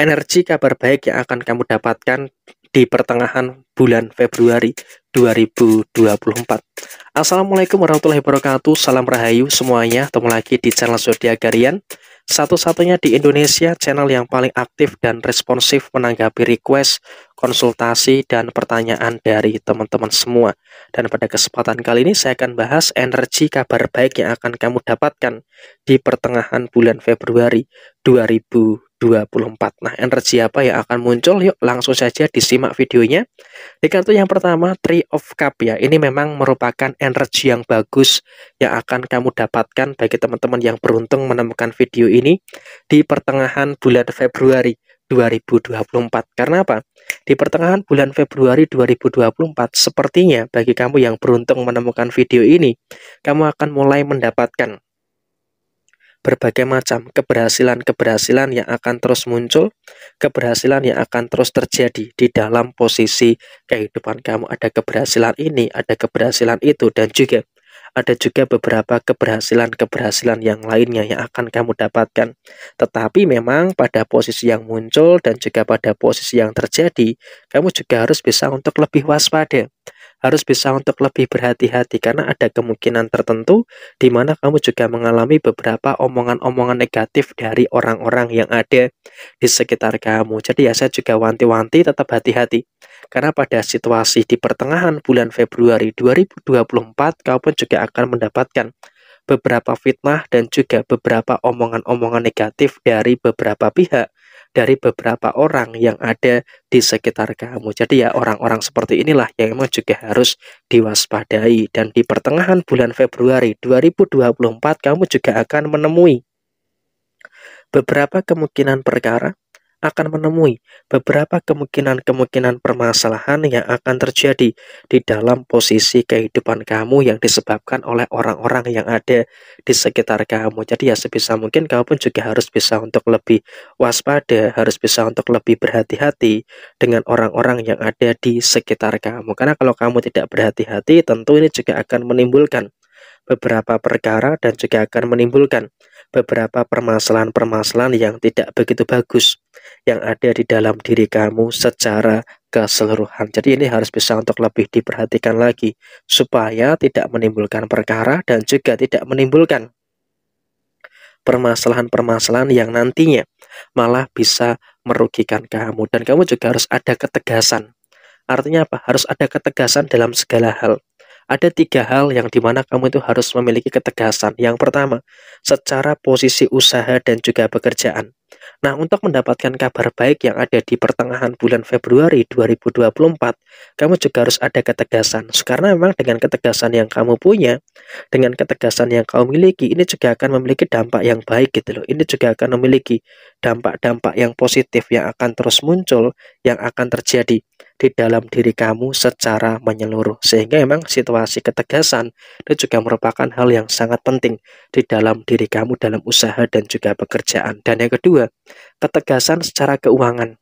energi kabar baik yang akan kamu dapatkan di pertengahan bulan Februari 2024. Assalamualaikum warahmatullahi wabarakatuh, salam rahayu semuanya, ketemu lagi di channel Zodiak Garian. Satu-satunya di Indonesia channel yang paling aktif dan responsif menanggapi request, konsultasi, dan pertanyaan dari teman-teman semua. Dan pada kesempatan kali ini saya akan bahas energi kabar baik yang akan kamu dapatkan di pertengahan bulan Februari 2024. 24. Nah, energi apa yang akan muncul? Yuk, langsung saja disimak videonya. Di kartu yang pertama, Three of Cup ya. Ini memang merupakan energi yang bagus yang akan kamu dapatkan bagi teman-teman yang beruntung menemukan video ini di pertengahan bulan Februari 2024. Karena apa? Di pertengahan bulan Februari 2024, sepertinya bagi kamu yang beruntung menemukan video ini, kamu akan mulai mendapatkan berbagai macam keberhasilan-keberhasilan yang akan terus muncul, keberhasilan yang akan terus terjadi di dalam posisi kehidupan kamu. Ada keberhasilan ini, ada keberhasilan itu, dan juga ada juga beberapa keberhasilan-keberhasilan yang lainnya yang akan kamu dapatkan. Tetapi memang pada posisi yang muncul dan juga pada posisi yang terjadi, kamu juga harus bisa untuk lebih waspada harus bisa untuk lebih berhati-hati karena ada kemungkinan tertentu di mana kamu juga mengalami beberapa omongan-omongan negatif dari orang-orang yang ada di sekitar kamu. Jadi ya saya juga wanti-wanti tetap hati-hati. Karena pada situasi di pertengahan bulan Februari 2024 kamu pun juga akan mendapatkan beberapa fitnah dan juga beberapa omongan-omongan negatif dari beberapa pihak dari beberapa orang yang ada di sekitar kamu. Jadi ya orang-orang seperti inilah yang memang juga harus diwaspadai dan di pertengahan bulan Februari 2024 kamu juga akan menemui beberapa kemungkinan perkara akan menemui beberapa kemungkinan-kemungkinan permasalahan yang akan terjadi di dalam posisi kehidupan kamu yang disebabkan oleh orang-orang yang ada di sekitar kamu. Jadi ya sebisa mungkin kamu pun juga harus bisa untuk lebih waspada, harus bisa untuk lebih berhati-hati dengan orang-orang yang ada di sekitar kamu. Karena kalau kamu tidak berhati-hati, tentu ini juga akan menimbulkan beberapa perkara dan juga akan menimbulkan beberapa permasalahan-permasalahan yang tidak begitu bagus yang ada di dalam diri kamu secara keseluruhan. Jadi ini harus bisa untuk lebih diperhatikan lagi supaya tidak menimbulkan perkara dan juga tidak menimbulkan permasalahan-permasalahan yang nantinya malah bisa merugikan kamu dan kamu juga harus ada ketegasan. Artinya apa? Harus ada ketegasan dalam segala hal ada tiga hal yang dimana kamu itu harus memiliki ketegasan. Yang pertama, secara posisi usaha dan juga pekerjaan. Nah, untuk mendapatkan kabar baik yang ada di pertengahan bulan Februari 2024, kamu juga harus ada ketegasan. Karena memang dengan ketegasan yang kamu punya, dengan ketegasan yang kamu miliki, ini juga akan memiliki dampak yang baik gitu loh. Ini juga akan memiliki dampak-dampak yang positif yang akan terus muncul, yang akan terjadi di dalam diri kamu secara menyeluruh. Sehingga memang situasi ketegasan itu juga merupakan hal yang sangat penting di dalam diri kamu dalam usaha dan juga pekerjaan. Dan yang kedua, ketegasan secara keuangan.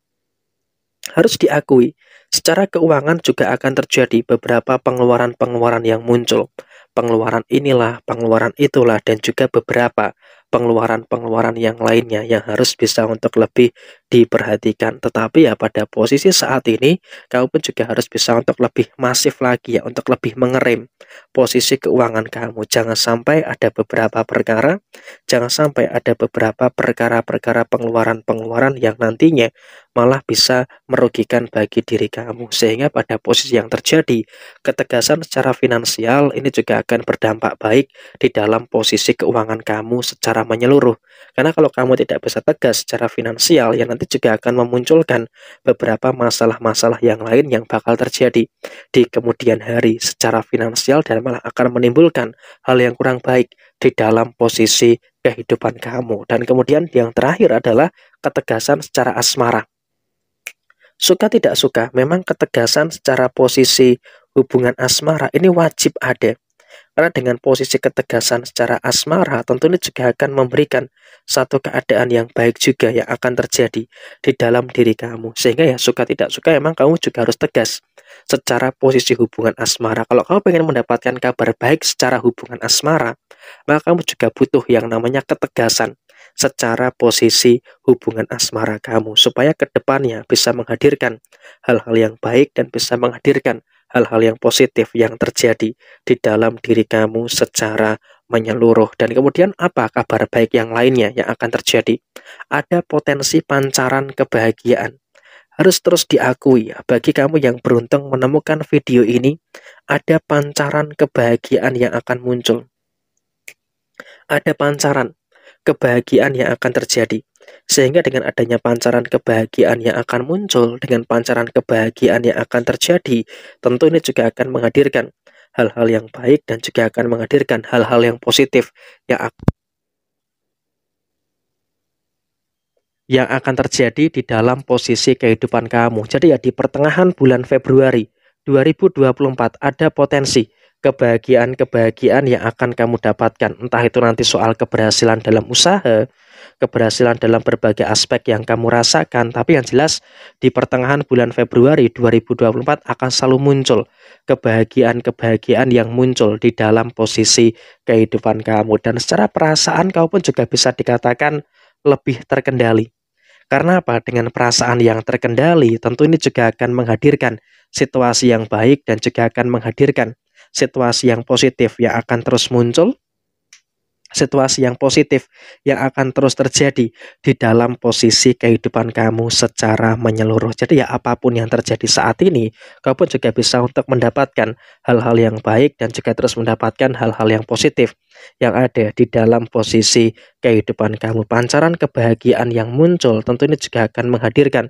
Harus diakui, secara keuangan juga akan terjadi beberapa pengeluaran-pengeluaran yang muncul. Pengeluaran inilah, pengeluaran itulah, dan juga beberapa pengeluaran-pengeluaran yang lainnya yang harus bisa untuk lebih diperhatikan. Tetapi ya pada posisi saat ini kamu pun juga harus bisa untuk lebih masif lagi ya, untuk lebih mengerim posisi keuangan kamu. Jangan sampai ada beberapa perkara, jangan sampai ada beberapa perkara-perkara pengeluaran-pengeluaran yang nantinya malah bisa merugikan bagi diri kamu. Sehingga pada posisi yang terjadi, ketegasan secara finansial ini juga akan berdampak baik di dalam posisi keuangan kamu secara menyeluruh. Karena kalau kamu tidak bisa tegas secara finansial, ya nanti juga akan memunculkan beberapa masalah-masalah yang lain yang bakal terjadi di kemudian hari secara finansial dan malah akan menimbulkan hal yang kurang baik di dalam posisi kehidupan kamu. Dan kemudian yang terakhir adalah ketegasan secara asmara. Suka tidak suka, memang ketegasan secara posisi hubungan asmara ini wajib ada karena dengan posisi ketegasan secara asmara tentu ini juga akan memberikan satu keadaan yang baik juga yang akan terjadi di dalam diri kamu. Sehingga ya suka tidak suka emang kamu juga harus tegas secara posisi hubungan asmara. Kalau kamu ingin mendapatkan kabar baik secara hubungan asmara, maka kamu juga butuh yang namanya ketegasan secara posisi hubungan asmara kamu supaya kedepannya bisa menghadirkan hal-hal yang baik dan bisa menghadirkan hal-hal yang positif yang terjadi di dalam diri kamu secara menyeluruh. Dan kemudian apa kabar baik yang lainnya yang akan terjadi? Ada potensi pancaran kebahagiaan. Harus terus diakui bagi kamu yang beruntung menemukan video ini, ada pancaran kebahagiaan yang akan muncul. Ada pancaran kebahagiaan yang akan terjadi. Sehingga dengan adanya pancaran kebahagiaan yang akan muncul, dengan pancaran kebahagiaan yang akan terjadi, tentu ini juga akan menghadirkan hal-hal yang baik dan juga akan menghadirkan hal-hal yang positif yang akan yang akan terjadi di dalam posisi kehidupan kamu. Jadi ya di pertengahan bulan Februari 2024 ada potensi kebahagiaan-kebahagiaan yang akan kamu dapatkan. Entah itu nanti soal keberhasilan dalam usaha, keberhasilan dalam berbagai aspek yang kamu rasakan, tapi yang jelas di pertengahan bulan Februari 2024 akan selalu muncul kebahagiaan-kebahagiaan yang muncul di dalam posisi kehidupan kamu dan secara perasaan kau pun juga bisa dikatakan lebih terkendali. Karena apa? Dengan perasaan yang terkendali, tentu ini juga akan menghadirkan situasi yang baik dan juga akan menghadirkan situasi yang positif yang akan terus muncul, situasi yang positif yang akan terus terjadi di dalam posisi kehidupan kamu secara menyeluruh. Jadi ya apapun yang terjadi saat ini, kamu juga bisa untuk mendapatkan hal-hal yang baik dan juga terus mendapatkan hal-hal yang positif yang ada di dalam posisi kehidupan kamu. Pancaran kebahagiaan yang muncul tentu ini juga akan menghadirkan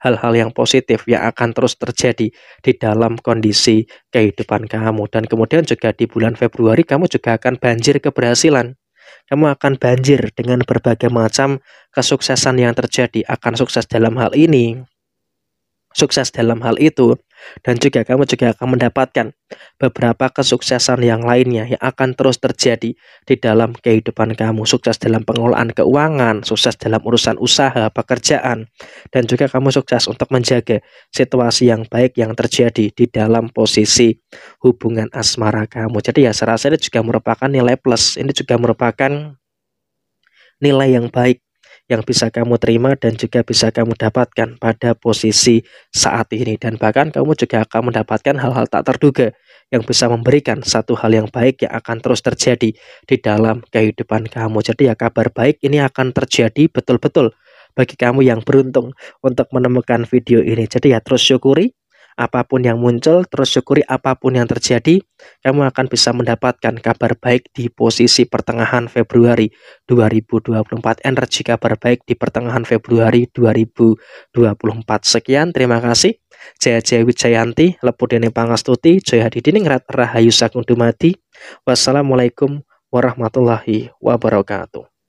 hal-hal yang positif yang akan terus terjadi di dalam kondisi kehidupan kamu. Dan kemudian juga di bulan Februari kamu juga akan banjir keberhasilan kamu akan banjir dengan berbagai macam kesuksesan yang terjadi. Akan sukses dalam hal ini, sukses dalam hal itu dan juga kamu juga akan mendapatkan beberapa kesuksesan yang lainnya yang akan terus terjadi di dalam kehidupan kamu. Sukses dalam pengelolaan keuangan, sukses dalam urusan usaha, pekerjaan, dan juga kamu sukses untuk menjaga situasi yang baik yang terjadi di dalam posisi hubungan asmara kamu. Jadi ya saya rasa ini juga merupakan nilai plus, ini juga merupakan nilai yang baik yang bisa kamu terima dan juga bisa kamu dapatkan pada posisi saat ini dan bahkan kamu juga akan mendapatkan hal-hal tak terduga yang bisa memberikan satu hal yang baik yang akan terus terjadi di dalam kehidupan kamu. Jadi ya kabar baik ini akan terjadi betul-betul bagi kamu yang beruntung untuk menemukan video ini. Jadi ya terus syukuri apapun yang muncul, terus syukuri apapun yang terjadi, kamu akan bisa mendapatkan kabar baik di posisi pertengahan Februari 2024. Energi kabar baik di pertengahan Februari 2024. Sekian, terima kasih. Jaya Jaya Wijayanti, Lepudene Pangastuti, Jaya Didiningrat, Rahayu Sagung Dumadi. Wassalamualaikum warahmatullahi wabarakatuh.